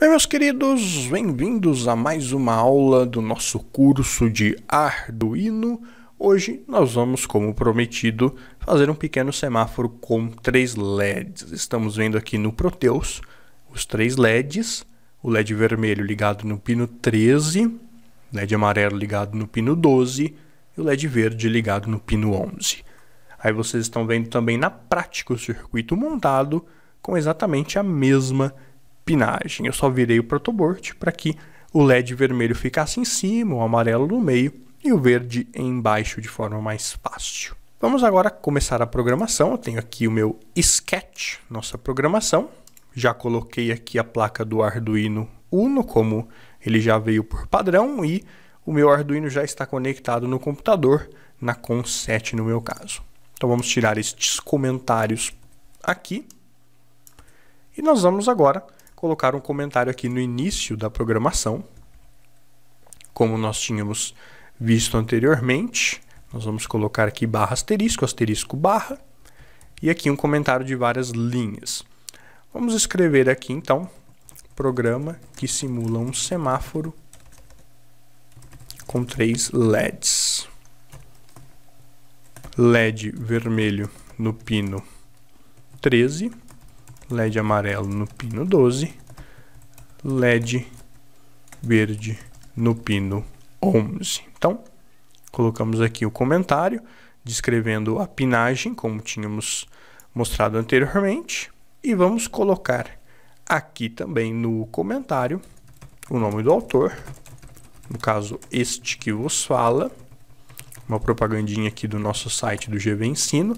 Bem, meus queridos, bem-vindos a mais uma aula do nosso curso de Arduino. Hoje nós vamos, como prometido, fazer um pequeno semáforo com três LEDs. Estamos vendo aqui no Proteus os três LEDs, o LED vermelho ligado no pino 13, LED amarelo ligado no pino 12 e o LED verde ligado no pino 11. Aí vocês estão vendo também na prática o circuito montado com exatamente a mesma pinagem. Eu só virei o protoboard para que o LED vermelho ficasse em cima, o amarelo no meio e o verde embaixo de forma mais fácil. Vamos agora começar a programação. Eu tenho aqui o meu sketch, nossa programação. Já coloquei aqui a placa do Arduino Uno, como ele já veio por padrão, e o meu Arduino já está conectado no computador, na COM7 no meu caso. Então vamos tirar estes comentários aqui. E nós vamos agora colocar um comentário aqui no início da programação, como nós tínhamos visto anteriormente. Nós vamos colocar aqui barra asterisco, asterisco barra, e aqui um comentário de várias linhas. Vamos escrever aqui então, programa que simula um semáforo com três LEDs. LED vermelho no pino 13, LED amarelo no pino 12, LED verde no pino 11. Então, colocamos aqui o comentário descrevendo a pinagem, como tínhamos mostrado anteriormente, e vamos colocar aqui também no comentário o nome do autor, no caso este que vos fala, uma propagandinha aqui do nosso site do GV Ensino,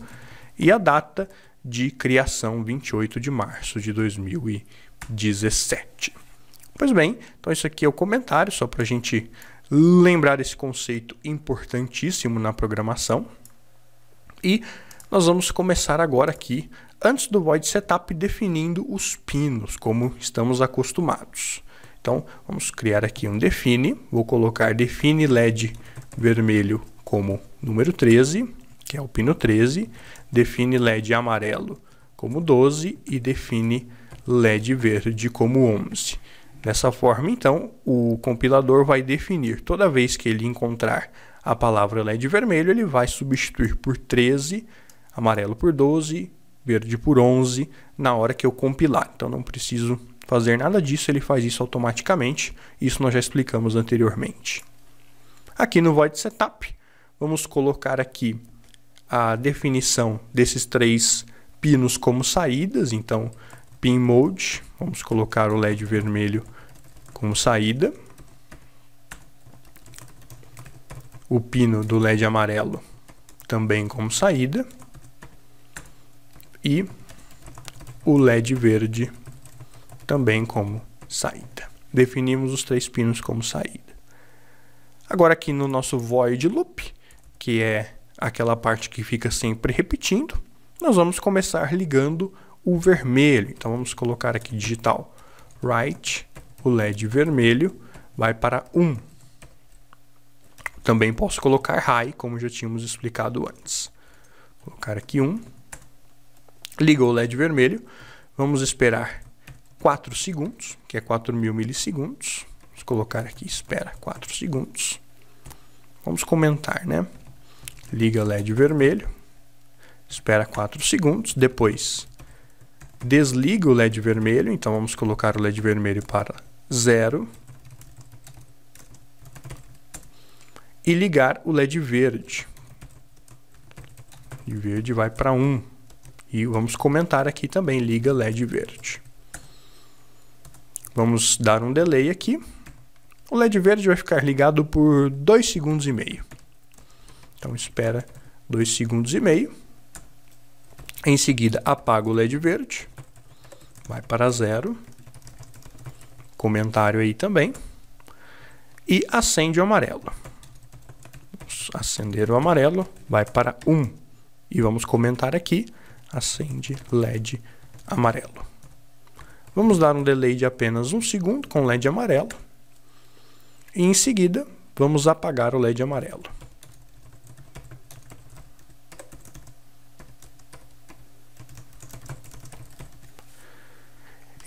e a data de criação, 28 de março de 2017. Pois bem, então isso aqui é o comentário, só para a gente lembrar esse conceito importantíssimo na programação. E nós vamos começar agora aqui, antes do void setup, definindo os pinos, como estamos acostumados. Então, vamos criar aqui um define, vou colocar define LED vermelho como número 13, que é o pino 13, define LED amarelo como 12 e define LED verde como 11. Dessa forma, então, o compilador vai definir toda vez que ele encontrar a palavra LED vermelho, ele vai substituir por 13, amarelo por 12, verde por 11 na hora que eu compilar. Então não preciso fazer nada disso, ele faz isso automaticamente. Isso nós já explicamos anteriormente. Aqui no void setup, vamos colocar aqui a definição desses três pinos como saídas, então pin mode, vamos colocar o LED vermelho como saída, o pino do LED amarelo também como saída e o LED verde também como saída. Definimos os três pinos como saída. Agora aqui no nosso void loop, que é aquela parte que fica sempre repetindo, nós vamos começar ligando o vermelho. Então vamos colocar aqui digital right, o LED vermelho vai para 1. Também posso colocar high, como já tínhamos explicado antes. Vou colocar aqui 1. Ligou o LED vermelho. Vamos esperar 4 segundos, que é 4000 milissegundos. Vamos colocar aqui, espera 4 segundos. Vamos comentar, né? liga LED vermelho, espera 4 segundos, depois desliga o LED vermelho, então vamos colocar o LED vermelho para 0 e ligar o LED verde. E verde vai para 1. Um. E vamos comentar aqui também, liga LED verde. Vamos dar um delay aqui. O LED verde vai ficar ligado por 2 segundos e meio. Então espera 2 segundos e meio. Em seguida, apaga o LED verde. Vai para zero. Comentário aí também. E acende o amarelo. Vamos acender o amarelo. Vai para 1. Um. E vamos comentar aqui. Acende LED amarelo. Vamos dar um delay de apenas um segundo com LED amarelo. E em seguida, vamos apagar o LED amarelo.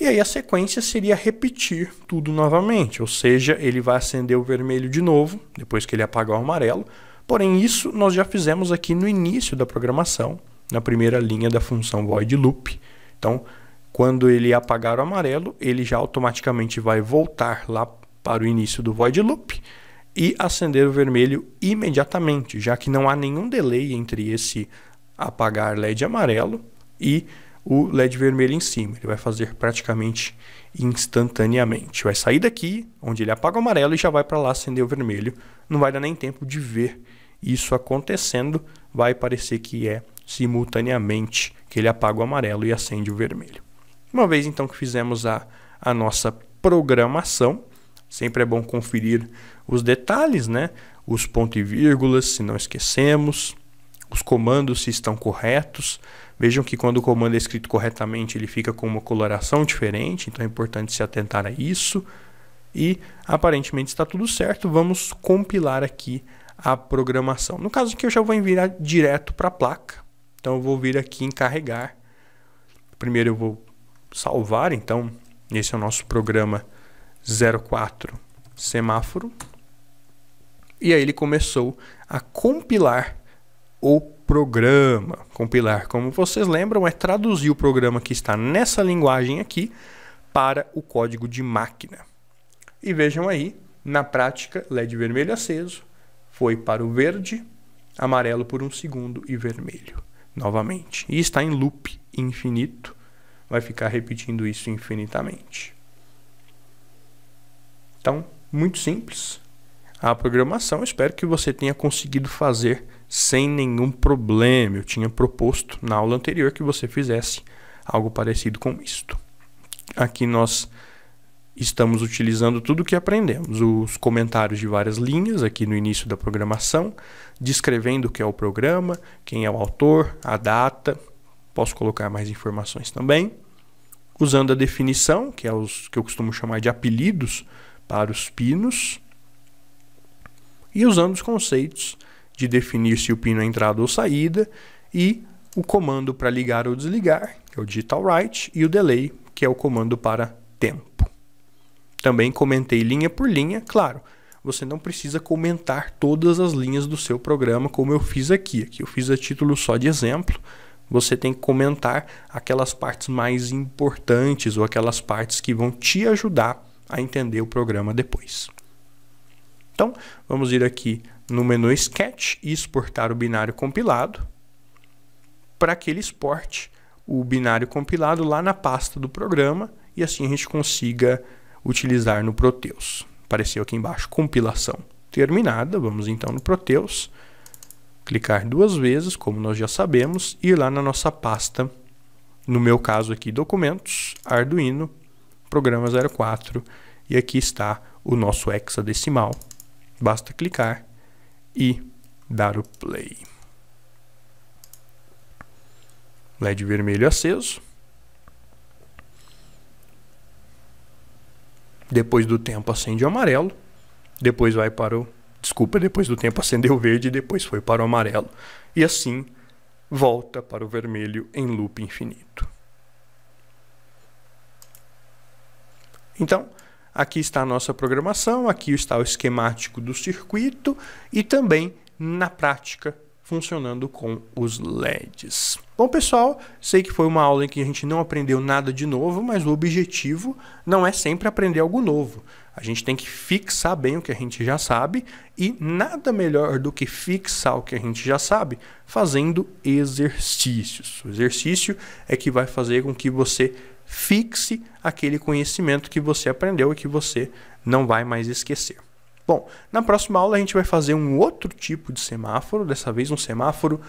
E aí a sequência seria repetir tudo novamente, ou seja, ele vai acender o vermelho de novo, depois que ele apagar o amarelo. Porém, isso nós já fizemos aqui no início da programação, na primeira linha da função void loop. Então, quando ele apagar o amarelo, ele já automaticamente vai voltar lá para o início do void loop e acender o vermelho imediatamente, já que não há nenhum delay entre esse apagar LED amarelo e o LED vermelho em cima. Ele vai fazer praticamente instantaneamente. Vai sair daqui, onde ele apaga o amarelo e já vai para lá acender o vermelho. Não vai dar nem tempo de ver isso acontecendo. Vai parecer que é simultaneamente que ele apaga o amarelo e acende o vermelho. Uma vez então que fizemos a, a nossa programação, sempre é bom conferir os detalhes, né? Os pontos e vírgulas, se não esquecemos os comandos se estão corretos. Vejam que quando o comando é escrito corretamente, ele fica com uma coloração diferente, então é importante se atentar a isso. E aparentemente está tudo certo, vamos compilar aqui a programação. No caso aqui eu já vou enviar direto para a placa, então eu vou vir aqui em carregar. Primeiro eu vou salvar, então esse é o nosso programa 04 semáforo. E aí ele começou a compilar o programa. Compilar, como vocês lembram, é traduzir o programa que está nessa linguagem aqui para o código de máquina. E vejam aí, na prática, LED vermelho aceso foi para o verde, amarelo por um segundo e vermelho novamente. E está em loop infinito, vai ficar repetindo isso infinitamente. Então, muito simples a programação. Espero que você tenha conseguido fazer sem nenhum problema. Eu tinha proposto na aula anterior que você fizesse algo parecido com isto. Aqui nós estamos utilizando tudo o que aprendemos: os comentários de várias linhas aqui no início da programação, descrevendo o que é o programa, quem é o autor, a data. Posso colocar mais informações também. Usando a definição, que é os que eu costumo chamar de apelidos para os pinos, e usando os conceitos de definir se o pino é entrada ou saída e o comando para ligar ou desligar, que é o digital write, e o delay, que é o comando para tempo. Também comentei linha por linha, claro. Você não precisa comentar todas as linhas do seu programa como eu fiz aqui. Aqui eu fiz a título só de exemplo. Você tem que comentar aquelas partes mais importantes ou aquelas partes que vão te ajudar a entender o programa depois. Então, vamos ir aqui no menu Sketch e exportar o binário compilado para que ele exporte o binário compilado lá na pasta do programa e assim a gente consiga utilizar no Proteus. Apareceu aqui embaixo, compilação terminada. Vamos então no Proteus, clicar duas vezes, como nós já sabemos, e ir lá na nossa pasta, no meu caso aqui, documentos, Arduino, programa 04, e aqui está o nosso hexadecimal Basta clicar e dar o play. LED vermelho aceso. Depois do tempo acende o amarelo. Depois vai para o. Desculpa, depois do tempo acendeu o verde e depois foi para o amarelo. E assim volta para o vermelho em loop infinito. Então, Aqui está a nossa programação, aqui está o esquemático do circuito e também na prática funcionando com os LEDs. Bom, pessoal, sei que foi uma aula em que a gente não aprendeu nada de novo, mas o objetivo não é sempre aprender algo novo. A gente tem que fixar bem o que a gente já sabe e nada melhor do que fixar o que a gente já sabe fazendo exercícios. O exercício é que vai fazer com que você fixe aquele conhecimento que você aprendeu e que você não vai mais esquecer. Bom, na próxima aula a gente vai fazer um outro tipo de semáforo, dessa vez um semáforo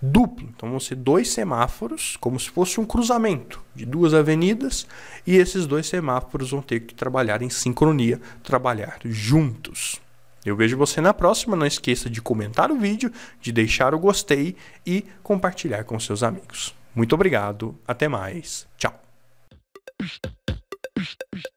duplo. Então vão ser dois semáforos, como se fosse um cruzamento de duas avenidas, e esses dois semáforos vão ter que trabalhar em sincronia, trabalhar juntos. Eu vejo você na próxima. Não esqueça de comentar o vídeo, de deixar o gostei e compartilhar com seus amigos. Muito obrigado, até mais. Tchau. Pişt, pişt, pişt.